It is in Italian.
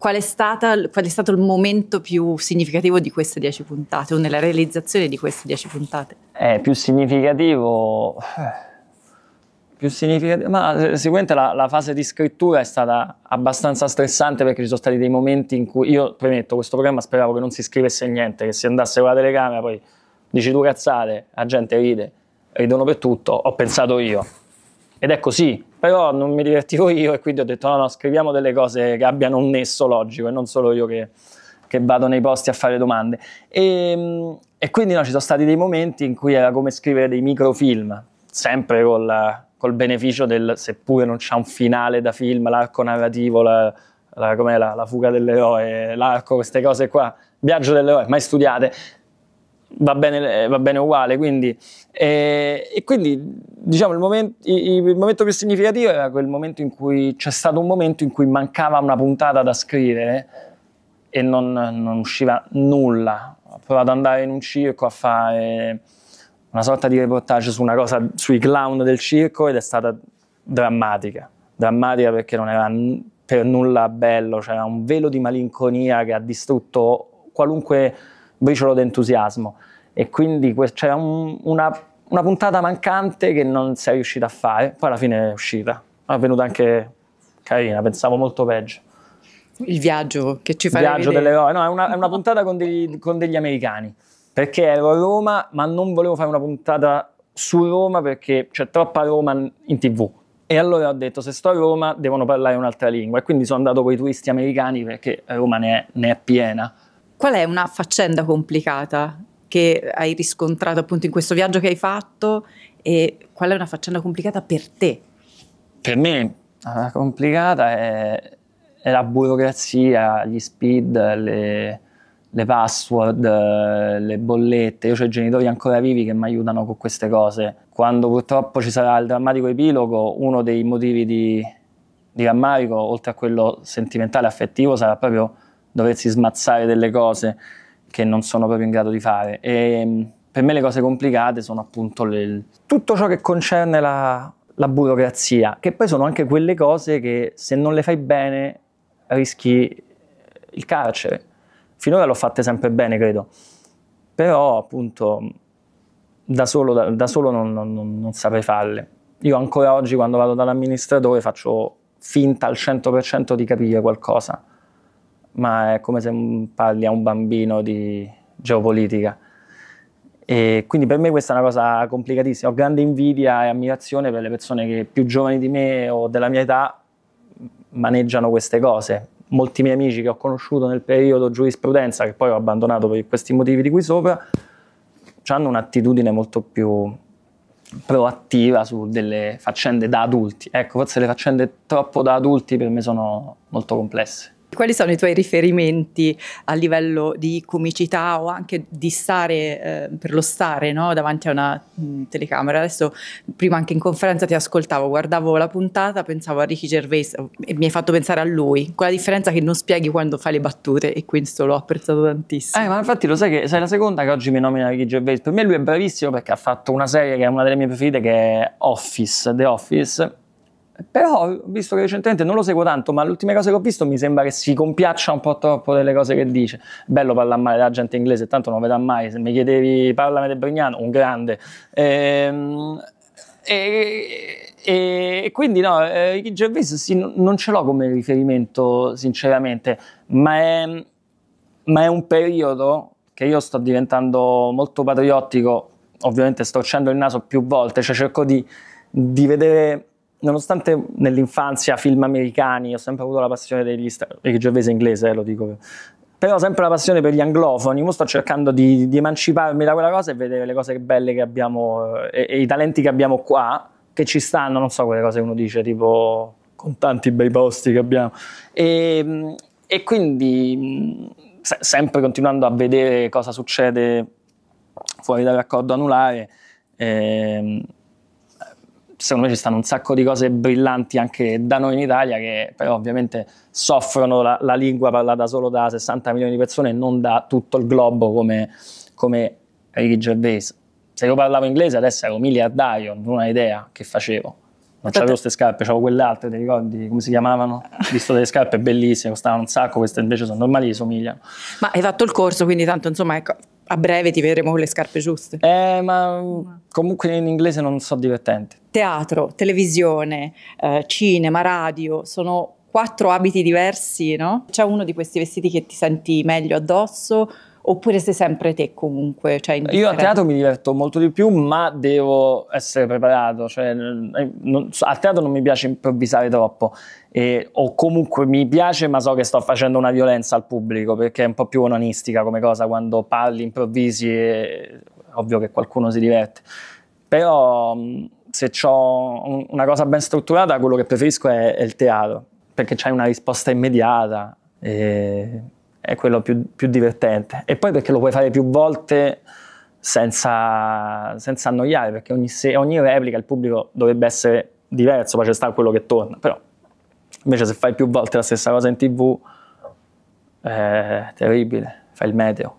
qual è, stata, qual è stato il momento più significativo di queste 10 puntate o nella realizzazione di queste 10 puntate? Eh, più significativo... Più significativo, ma eh, sicuramente la, la, fase di scrittura è stata abbastanza stressante perché ci sono stati dei momenti in cui io, premetto, questo programma speravo che non si scrivesse niente, che si andasse con la telecamera, poi dici due cazzate, la gente ride, ridono per tutto, ho pensato io ed è così, però non mi divertivo io e quindi ho detto no, no, scriviamo delle cose che abbiano un nesso logico e non solo io che, che vado nei posti a fare domande. E, ehm, e quindi no, ci sono stati dei momenti in cui era come scrivere dei microfilm, sempre col, col beneficio del, seppure non c'è un finale da film, l'arco narrativo, la, la, la, la fuga dell'eroe, l'arco, queste cose qua, viaggio dell'eroe, mai studiate, va bene, eh, va bene uguale. Quindi, eh, e quindi diciamo, il, moment, il, momento più significativo era quel momento in cui c'è stato un momento in cui mancava una puntata da scrivere e non, non usciva nulla. Ho provato ad andare in un circo a fare una sorta di reportage su una cosa, sui clown del circo ed è stata drammatica. Drammatica perché non era per nulla bello, c'era cioè un velo di malinconia che ha distrutto qualunque briciolo d'entusiasmo e quindi c'era un, una, una, puntata mancante che non si è riuscita a fare, poi alla fine è uscita, è venuta anche carina, pensavo molto peggio. Il viaggio che ci fa Il viaggio dell'eroe, no, è una, è una puntata con degli, con degli americani, perché ero a Roma ma non volevo fare una puntata su Roma perché c'è troppa Roma in tv. E allora ho detto, se sto a Roma devono parlare un'altra lingua. E quindi sono andato con i turisti americani perché Roma ne è, ne è piena. Qual è una faccenda complicata che hai riscontrato appunto in questo viaggio che hai fatto e qual è una faccenda complicata per te? Per me la complicata è, è la burocrazia, gli speed, le, le password, le bollette. Io ho i genitori ancora vivi che mi aiutano con queste cose. Quando purtroppo ci sarà il drammatico epilogo, uno dei motivi di, di rammarico, oltre a quello sentimentale e affettivo, sarà proprio doversi smazzare delle cose che non sono proprio in grado di fare. E mm, per me le cose complicate sono appunto le, tutto ciò che concerne la, la burocrazia, che poi sono anche quelle cose che se non le fai bene rischi eh, il carcere. Finora l'ho fatta sempre bene, credo, però appunto da solo, da, da solo non, non, non saprei farle. Io ancora oggi quando vado dall'amministratore faccio finta al 100% di capire qualcosa ma è come se parli a un bambino di geopolitica. E quindi per me questa è una cosa complicatissima. Ho grande invidia e ammirazione per le persone che più giovani di me o della mia età maneggiano queste cose. Molti miei amici che ho conosciuto nel periodo giurisprudenza, che poi ho abbandonato per questi motivi di qui sopra, hanno un'attitudine molto più proattiva su delle faccende da adulti. Ecco, forse le faccende troppo da adulti per me sono molto complesse. Quali sono i tuoi riferimenti a livello di comicità o anche di stare eh, per lo stare no? davanti a una mm, telecamera? Adesso, prima anche in conferenza ti ascoltavo, guardavo la puntata, pensavo a Ricky Gervais oh, e mi hai fatto pensare a lui. Quella differenza che non spieghi quando fai le battute e questo l'ho apprezzato tantissimo. Eh, ma infatti lo sai che sei la seconda che oggi mi nomina Ricky Gervais. Per me lui è bravissimo perché ha fatto una serie che è una delle mie preferite che è Office, The Office però visto che recentemente non lo seguo tanto, ma l'ultima cosa che ho visto mi sembra che si compiaccia un po' troppo delle cose che dice. Bello parlare male della gente inglese, tanto non vedrà mai. Se mi chiedevi parlami del Brignano, un grande. Ehm, e, e, e, quindi no, eh, Gervais sì, non ce l'ho come riferimento sinceramente, ma è, ma è, un periodo che io sto diventando molto patriottico, ovviamente storcendo il naso più volte, cioè cerco di, di vedere nonostante nell'infanzia film americani, ho sempre avuto la passione degli Stati Uniti, Giovese inglese, eh, lo dico, però ho sempre la passione per gli anglofoni, ora sto cercando di, di, emanciparmi da quella cosa e vedere le cose belle che abbiamo eh, e, e, i talenti che abbiamo qua, che ci stanno, non so quelle cose che uno dice, tipo con tanti bei posti che abbiamo. E, ehm, e quindi mm, se, sempre continuando a vedere cosa succede fuori dal raccordo anulare, eh, secondo me ci stanno un sacco di cose brillanti anche da noi in Italia che però ovviamente soffrono la, la lingua parlata solo da 60 milioni di persone e non da tutto il globo come, come Ricky Gervais. Se io parlavo inglese adesso ero miliardario, non ho idea che facevo. Non c'avevo queste scarpe, c'avevo quelle altre, ti ricordi come si chiamavano? Visto delle scarpe bellissime, costavano un sacco, queste invece sono normali, somigliano. Ma hai fatto il corso, quindi tanto insomma ecco, a breve ti vedremo con le scarpe giuste. Eh, ma comunque in inglese non so divertente. Teatro, televisione, eh, cinema, radio, sono quattro abiti diversi, no? C'è uno di questi vestiti che ti senti meglio addosso, oppure sei sempre te comunque? Cioè Io a teatro mi diverto molto di più, ma devo essere preparato, cioè, eh, non, a teatro non mi piace improvvisare troppo, e, o comunque mi piace ma so che sto facendo una violenza al pubblico, perché è un po' più onanistica come cosa quando parli, improvvisi, è ovvio che qualcuno si diverte, però mm, se ho una cosa ben strutturata quello che preferisco è, è il teatro, perché c'hai una risposta immediata. E è quello più, più divertente. E poi perché lo puoi fare più volte senza, senza annoiare, perché ogni, se, ogni replica il pubblico dovrebbe essere diverso, poi c'è sta quello che torna. Però invece se fai più volte la stessa cosa in tv, è eh, terribile, fai il meteo.